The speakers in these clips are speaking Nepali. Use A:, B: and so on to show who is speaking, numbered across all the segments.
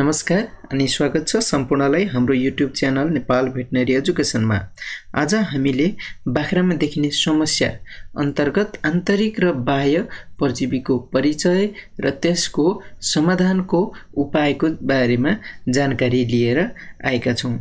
A: नमस्कार अनि स्वागत छ सम्पूर्णलाई हाम्रो युट्युब च्यानल नेपाल भेटनरी एजुकेसनमा आज हामीले बाख्रामा देखिने समस्या अन्तर्गत आन्तरिक र बाह्य परजीवीको परिचय र त्यसको समाधानको उपायको बारेमा जानकारी लिएर आएका छौँ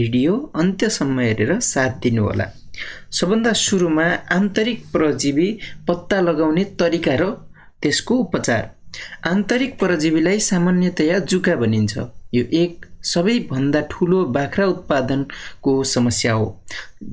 A: भिडियो अन्त्यसम्म हेरेर साथ दिनुहोला सबभन्दा सुरुमा आन्तरिक परजीवी पत्ता लगाउने तरिका र त्यसको उपचार आन्तरिक परजीवीलाई सामान्यतया जुका भनिन्छ यो एक सबैभन्दा ठुलो बाख्रा उत्पादनको समस्या हो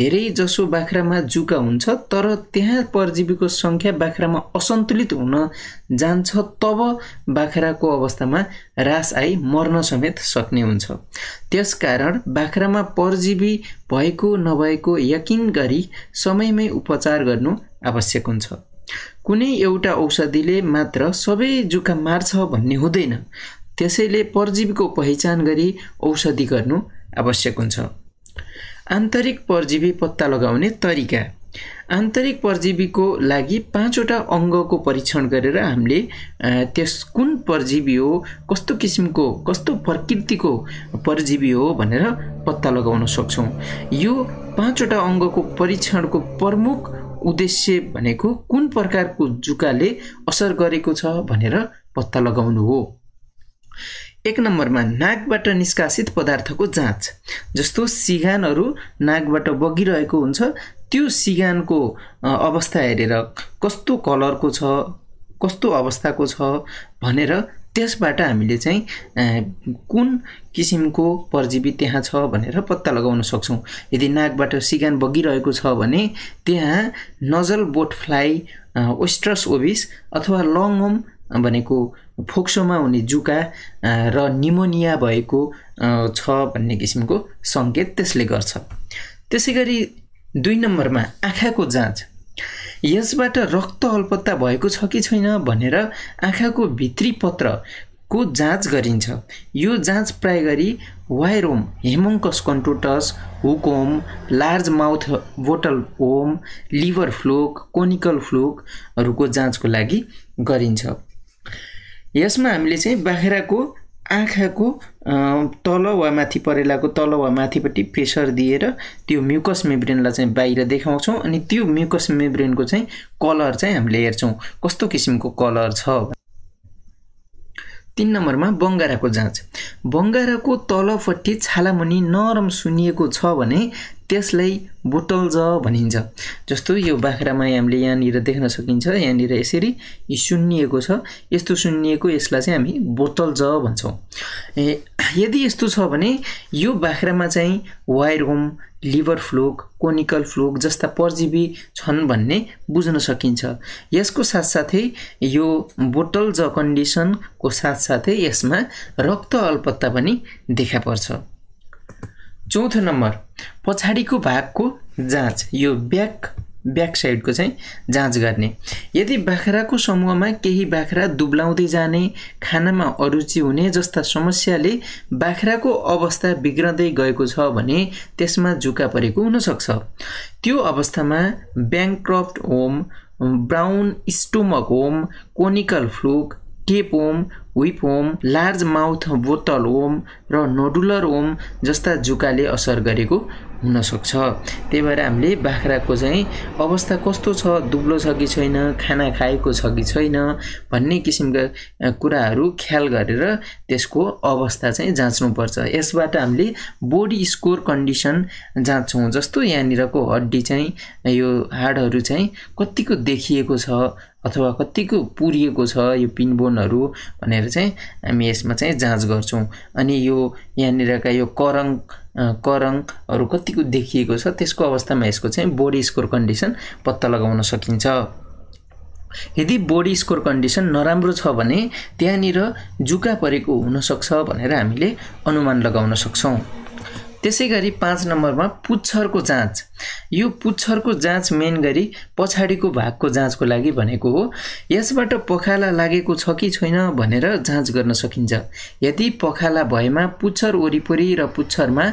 A: धेरै जसो बाख्रामा जुका हुन्छ तर त्यहाँ परजीवीको सङ्ख्या बाख्रामा असन्तुलित हुन जान्छ तब बाख्राको अवस्थामा रास आई मर्न समेत सक्ने हुन्छ त्यसकारण बाख्रामा परजीवी भएको नभएको यकिन गरी समयमै उपचार गर्नु आवश्यक हुन्छ कुनै एउटा औषधिले मात्र सबै जुका मार्छ भन्ने हुँदैन त्यसैले परजीवीको पहिचान गरी औषधि गर्नु आवश्यक हुन्छ आन्तरिक परजीवी पत्ता लगाउने तरिका आन्तरिक परजीवीको लागि पाँचवटा अङ्गको परीक्षण गरेर हामीले त्यस कुन परजीवी हो कस्तो किसिमको कस्तो प्रकृतिको परजीवी हो भनेर पत्ता लगाउन सक्छौँ यो पाँचवटा अङ्गको परीक्षणको प्रमुख उद्देश्य भनेको कुन प्रकारको जुकाले असर गरेको छ भनेर पत्ता लगाउनु हो एक नम्बरमा नाकबाट निष्कासित पदार्थको जाँच जस्तो सिगानहरू नाकबाट बगिरहेको हुन्छ त्यो सिगानको अवस्था हेरेर कस्तो कलरको छ कस्तो अवस्थाको छ भनेर त्यसबाट हामीले चाहिँ कुन किसिमको परजीवी त्यहाँ छ भनेर पत्ता लगाउन सक्छौँ यदि नाकबाट सिगान बगिरहेको छ भने त्यहाँ नजल बोट फ्लाइ ओस्ट्रस ओभिस अथवा लङम भनेको फोक्सोमा हुने जुका र निमोनिया भएको छ भन्ने किसिमको सङ्केत त्यसले गर्छ त्यसै गरी दुई नम्बरमा आँखाको जाँच यसबाट रक्त अल्पत्ता भएको छ कि छैन भनेर आँखाको भित्री पत्रको जाँच गरिन्छ यो जाँच प्राय गरी wireworm Haemonchus hook hookworm large mouth bowel worm liver fluke conical फ्लोकहरूको जाँचको लागि गरिन्छ यसमा हामीले चाहिँ बाख्राको आँखाको तल वा माथि परेलाको तल वा माथिपट्टि प्रेसर दिएर त्यो म्युकस मेब्रेनलाई चाहिँ बाहिर देखाउँछौँ अनि त्यो म्युकस मेब्रेनको चाहिँ कलर चाहिँ हामीले हेर्छौँ कस्तो किसिमको कलर छ तिन नम्बरमा बङ्गाराको जाँच बङ्गाराको तलपट्टि छालामुनि नरम सुनिएको छ भने त्यसलाई बोटल्ज भनिन्छ जस्तो यो बाख्रामा हामीले यहाँनिर देख्न सकिन्छ यहाँनिर यसरी सुन्निएको छ यस्तो सुन्निएको यसलाई चाहिँ हामी ज भन्छौँ यदि यस्तो छ भने यो बाख्रामा चाहिँ wire worm liver fluke conical fluke जस्ता परजीवी छन् भन्ने बुझ्न सकिन्छ यसको साथसाथै यो बोटल ज कन्डिसनको साथसाथै यसमा रक्त अल्पत्ता पनि देखा पर्छ चौथो नम्बर पछाडिको भागको जाँच यो ब्याक ब्याक साइडको चाहिँ जाँच गर्ने यदि बाख्राको समूहमा केही बाख्रा दुब्लाउँदै जाने खानामा अरुचि हुने जस्ता समस्याले बाख्राको अवस्था बिग्रदै गएको छ भने त्यसमा जुका परेको हुनसक्छ त्यो अवस्थामा Bancroft worm brown stomach worm conical fluke tape worm whip worm large mouth bowel worm र नोडुलर होम जस्ता जुकाले असर गरेको हुनसक्छ त्यही भएर हामीले बाख्राको चाहिँ अवस्था कस्तो छ दुब्लो छ कि छैन खाना खाएको छ कि छैन भन्ने किसिमका कुराहरू ख्याल गरेर त्यसको अवस्था चाहिँ जाँच्नुपर्छ यसबाट हामीले बोडी स्कोर कन्डिसन जाँच्छौँ जस्तो यहाँनिरको हड्डी चाहिँ यो हाडहरू चाहिँ कतिको देखिएको छ अथवा कतिको पुरिएको छ यो पिनबोनहरू भनेर चाहिँ हामी यसमा चाहिँ जाँच गर्छौँ अनि यो यहाँनिरका यो करङ करङहरू कतिको देखिएको छ त्यसको अवस्थामा यसको चाहिँ बोडी स्कोर कन्डिसन पत्ता लगाउन सकिन्छ यदि बोडी स्कोर कन्डिसन नराम्रो छ भने त्यहाँनिर जुका परेको हुनसक्छ भनेर हामीले अनुमान लगाउन सक्छौँ त्यसै गरी पाँच नम्बरमा पुच्छरको जाँच यो पुच्छरको जाँच मेन गरी पछाडिको भागको जाँचको लागि भनेको हो यसबाट पखाला लागेको छ कि छैन भनेर जाँच गर्न सकिन्छ यदि पखाला भएमा पुच्छर वरिपरि र पुच्छरमा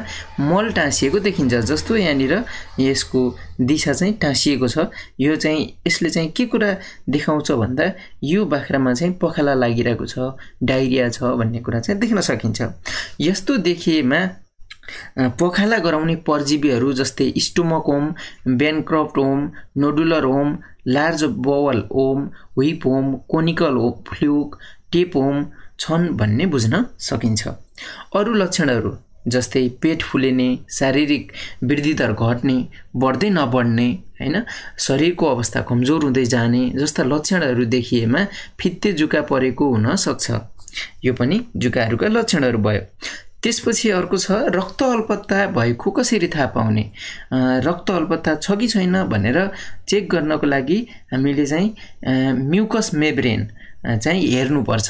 A: मल टाँसिएको देखिन्छ जस्तो यहाँनिर यसको दिशा चाहिँ टाँसिएको छ यो चाहिँ यसले चाहिँ के कुरा देखाउँछ भन्दा यो बाख्रामा चाहिँ पखाला लागिरहेको छ डाइरिया छ भन्ने कुरा चाहिँ देख्न सकिन्छ यस्तो देखिएमा पोखाला गराउने परजीवीहरू जस्तै worm Bancroft worm nodular worm large bowel worm whip worm conical worm fluke tape worm छन् भन्ने बुझ्न सकिन्छ अरू लक्षणहरू जस्तै पेट फुलिने शारीरिक वृद्धि दर घट्ने बढ्दै नबढ्ने होइन शरीरको अवस्था कमजोर हुँदै जाने जस्ता लक्षणहरू देखिएमा फित्ते जुका परेको हुनसक्छ यो पनि जुकाहरूका लक्षणहरू भयो त्यसपछि अर्को छ रक्त अल्पत्ता भएको कसरी थाहा पाउने रक्त अल्पत्ता छ कि छैन भनेर चेक गर्नको लागि हामीले चाहिँ म्युकस मेब्रेन चाहिँ हेर्नुपर्छ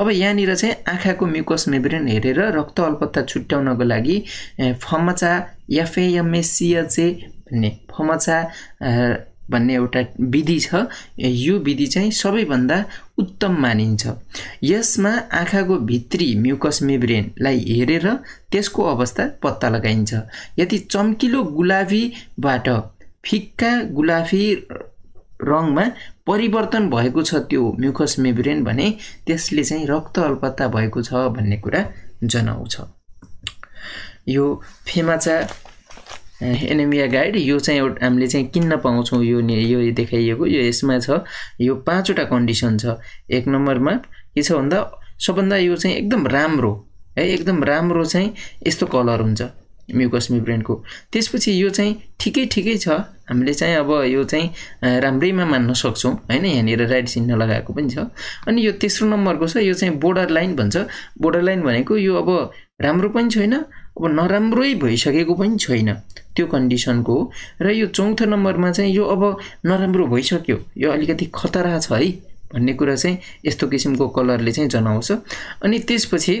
A: अब यहाँनिर चाहिँ आँखाको म्युकस मेब्रेन हेरेर रक्त अल्पत्ता छुट्याउनको लागि फमचा एफएएमएसिएचए भन्ने फमचा भन्ने एउटा विधि छ यो विधि चाहिँ सबैभन्दा उत्तम मानिन्छ यसमा आँखाको भित्री म्युकस मेब्रेनलाई हेरेर त्यसको अवस्था पत्ता लगाइन्छ यदि चम्किलो गुलाबीबाट फिक्का गुलाफी रङमा परिवर्तन भएको छ त्यो म्युकस मेब्रेन भने त्यसले चाहिँ रक्त अल्पत्ता भएको छ भन्ने कुरा जनाउँछ यो फेमाचा एनेमिया गाइड यो चाहिँ एउटा हामीले चाहिँ किन्न पाउँछौँ यो यो देखाइएको यो यसमा छ यो पाँचवटा कन्डिसन छ एक नम्बरमा के छ भन्दा सबभन्दा यो चाहिँ एकदम राम्रो है एकदम राम्रो चाहिँ यस्तो कलर हुन्छ म्युकस्मी ब्रेन्डको त्यसपछि यो चाहिँ ठिकै ठिकै छ हामीले चाहिँ अब यो चाहिँ राम्रैमा मान्न सक्छौँ होइन यहाँनिर राइट चिन्ह लगाएको पनि छ अनि यो तेस्रो नम्बरको छ यो चाहिँ बोर्डर लाइन भन्छ बोर्डर लाइन भनेको यो अब राम्रो पनि छैन अब नराम्रै भइसकेको पनि छैन त्यो कन्डिसनको र यो चौथो नम्बरमा चाहिँ यो अब नराम्रो भइसक्यो यो अलिकति खतरा छ है भन्ने कुरा चाहिँ यस्तो किसिमको कलरले चाहिँ जनाउँछ अनि त्यसपछि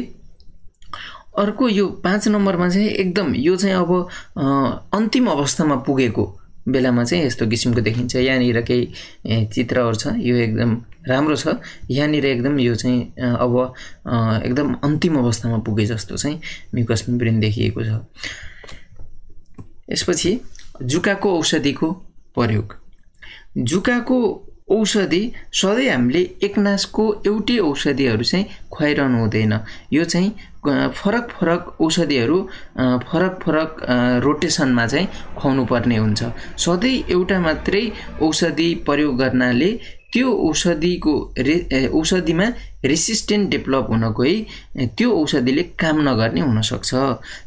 A: अर्को यो पाँच नम्बरमा चाहिँ एकदम यो चाहिँ अब अन्तिम अवस्थामा पुगेको बेलामा चाहिँ यस्तो किसिमको देखिन्छ यहाँनिर केही चित्रहरू छ यो एकदम राम्रो छ यहाँनिर एकदम यो चाहिँ अब एकदम अन्तिम अवस्थामा पुगे जस्तो चाहिँ म्युकसमा ब्रेन देखिएको छ यसपछि जुकाको औषधिको प्रयोग जुकाको औषधि सधैँ हामीले एकनासको एउटै औषधिहरू चाहिँ खुवाइरहनु हुँदैन यो चाहिँ फरक फरक औषधिहरू फरक फरक रोटेसनमा चाहिँ खुवाउनु पर्ने हुन्छ सधैँ एउटा मात्रै औषधि प्रयोग गर्नाले त्यो औषधिको रे औषधिमा रेसिस्टेन्ट डेभलप हुन गई त्यो औषधिले काम नगर्ने हुनसक्छ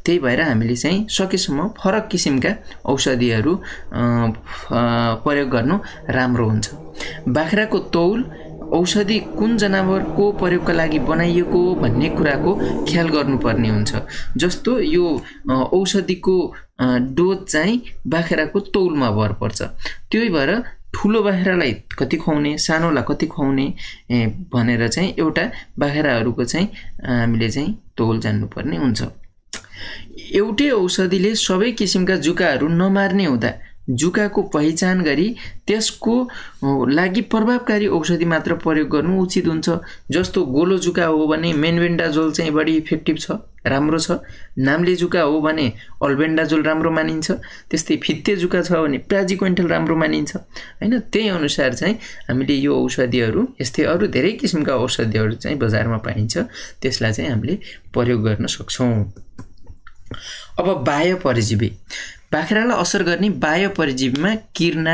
A: त्यही भएर हामीले चाहिँ सकेसम्म फरक किसिमका औषधिहरू प्रयोग गर्नु राम्रो हुन्छ बाख्राको तौल औषधि कुन जनावरको प्रयोगका लागि बनाइएको भन्ने कुराको ख्याल गर्नुपर्ने हुन्छ जस्तो यो औषधिको डोज चाहिँ बाख्राको तौलमा भर पर्छ त्यही भएर ठुलो बाख्रालाई कति खुवाउने सानोलाई कति खुवाउने भनेर चाहिँ एउटा बाख्राहरूको चाहिँ हामीले चाहिँ तौल जान्नुपर्ने हुन्छ एउटै औषधिले सबै किसिमका जुकाहरू नमार्ने हुँदा जुकाको पहिचान गरी त्यसको लागि प्रभावकारी औषधि मात्र प्रयोग गर्नु उचित हुन्छ जस्तो गोलो जुका हो भने मेनभेन्डाजोल चाहिँ बढी इफेक्टिभ छ राम्रो छ नाम्ले जुका हो भने अल्बेन्डाजोल राम्रो मानिन्छ त्यस्तै फित्ते जुका छ भने प्राजिक्वेन्टल राम्रो मानिन्छ होइन त्यही अनुसार चाहिँ हामीले यो औषधिहरू यस्तै अरू धेरै किसिमका औषधिहरू चाहिँ बजारमा पाइन्छ त्यसलाई चाहिँ हामीले प्रयोग गर्न सक्छौँ अब बाह्य परजीवी बाख्रालाई असर गर्ने बाह्य परिजीवीमा किर्ना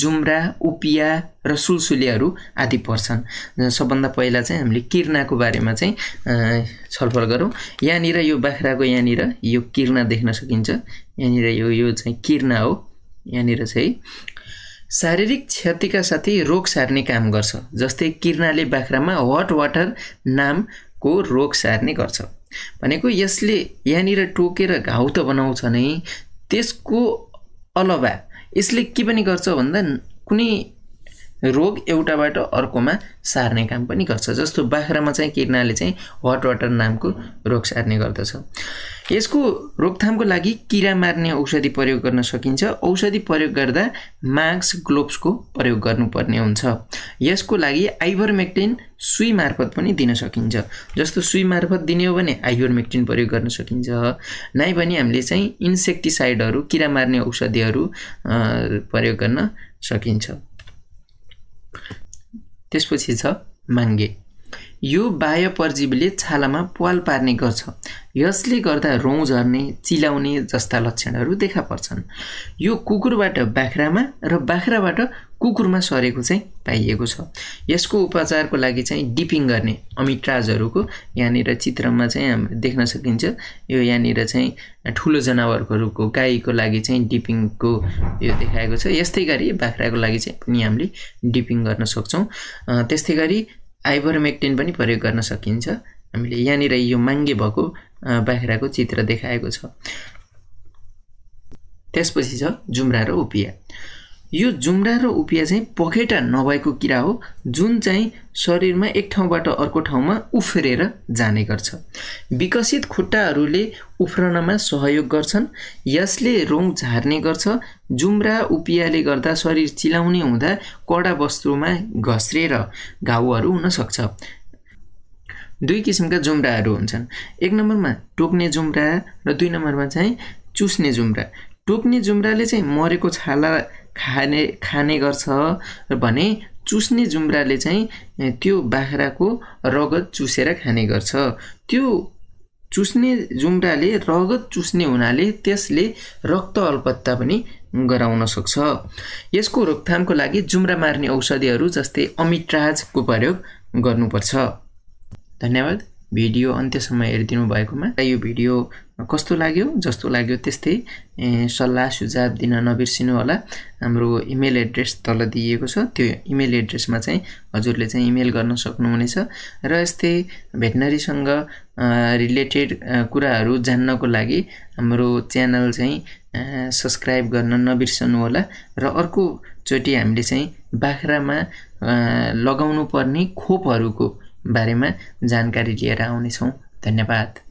A: जुम्रा उपिया र सुलसुलेहरू आदि पर्छन् सबभन्दा पहिला चाहिँ हामीले किर्नाको बारेमा चाहिँ छलफल गरौँ यहाँनिर यो बाख्राको यहाँनिर यो किर्ना देख्न सकिन्छ यहाँनिर यो यो चाहिँ किर्ना हो यहाँनिर चाहिँ शारीरिक क्षतिका साथै रोग सार्ने काम गर्छ जस्तै किर्नाले बाख्रामा हट वाटर नामको रोग सार्ने गर्छ भनेको यसले यहाँनिर टोकेर घाउ त बनाउँछ नै त्यसको अलावा यसले के पनि गर्छ भन्दा कुनै रोग एउटाबाट अर्कोमा सार्ने काम पनि गर्छ जस्तो बाख्रामा चाहिँ किर्नाले चाहिँ हट वाटर नामको रोग सार्ने गर्दछ यसको रोकथामको लागि किरा मार्ने औषधि प्रयोग गर्न सकिन्छ औषधि प्रयोग गर्दा मास्क ग्लोभ्सको प्रयोग गर्नुपर्ने हुन्छ यसको लागि आइभरमेक्टिन सुई मार्फत पनि दिन सकिन्छ जस्तो सुई मार्फत दिने हो भने आइभरमेक्टिन प्रयोग गर्न सकिन्छ नै भने हामीले चाहिँ इन्सेक्टिसाइडहरू किरा मार्ने औषधिहरू प्रयोग गर्न सकिन्छ त्यसपछि छ माङ्गे यो बाह्य परजीवीले छालामा पाल पार्ने गर्छ यसले गर्दा रौँ झर्ने चिलाउने जस्ता लक्षणहरू देखा पर्छन् यो कुकुरबाट बाख्रामा र बाख्राबाट कुकुरमा सरेको चाहिँ पाइएको छ यसको उपचारको लागि चाहिँ डिपिङ गर्ने अमिट्राजहरूको यहाँनिर चित्रमा चाहिँ हाम्रो देख्न सकिन्छ यो यहाँनिर चाहिँ ठुलो जनावरहरूको गाईको लागि चाहिँ डिपिङको यो देखाएको छ यस्तै गरी बाख्राको लागि चाहिँ पनि हामीले डिपिङ गर्न सक्छौँ त्यस्तै गरी आइभरमेक्टिन पनि प्रयोग गर्न सकिन्छ हामीले यहाँनिर यो माङ्गे भएको बाख्राको चित्र देखाएको छ त्यसपछि छ जुम्रा र उपिया यो जुम्रा र उपिया चाहिँ पखेटा नभएको किरा हो जुन चाहिँ शरीरमा एक ठाउँबाट अर्को ठाउँमा उफ्रेर जाने गर्छ विकसित खुट्टाहरूले उफ्रनमा सहयोग गर्छन् यसले रोङ झार्ने गर्छ जुम्रा उपियाले गर्दा शरीर चिलाउने हुँदा कडा वस्तुमा घस्रेर घाउहरू हुनसक्छ दुई किसिमका जुम्राहरू हुन्छन् एक नम्बरमा टोक्ने जुम्रा र दुई नम्बरमा चाहिँ चुस्ने जुम्रा टोक्ने जुम्राले चाहिँ मरेको छाला खाने खाने गर्छ भने चुस्ने जुम्राले चाहिँ त्यो बाख्राको रगत चुसेर खाने गर्छ त्यो चुस्ने जुम्राले रगत चुस्ने हुनाले त्यसले रक्त अल्पत्ता पनि गराउन सक्छ यसको रोकथामको लागि जुम्रा मार्ने औषधिहरू जस्तै अमिट्राजको प्रयोग गर्नुपर्छ धन्यवाद भिडियो अन्त्यसम्म हेरिदिनु भएकोमा यो भिडियो कस्तो लाग्यो जस्तो लाग्यो त्यस्तै सल्लाह सुझाव दिन नबिर्सिनु होला हाम्रो इमेल एड्रेस तल दिइएको छ त्यो इमेल एड्रेसमा चाहिँ हजुरले चाहिँ इमेल गर्न सक्नुहुनेछ र यस्तै भेटनरीसँग रिलेटेड कुराहरू जान्नको लागि हाम्रो च्यानल चाहिँ सब्सक्राइब गर्न नबिर्सनु होला र अर्कोचोटि हामीले चाहिँ बाख्रामा लगाउनु पर्ने खोपहरूको बारेमा जानकारी लिएर आउनेछौँ धन्यवाद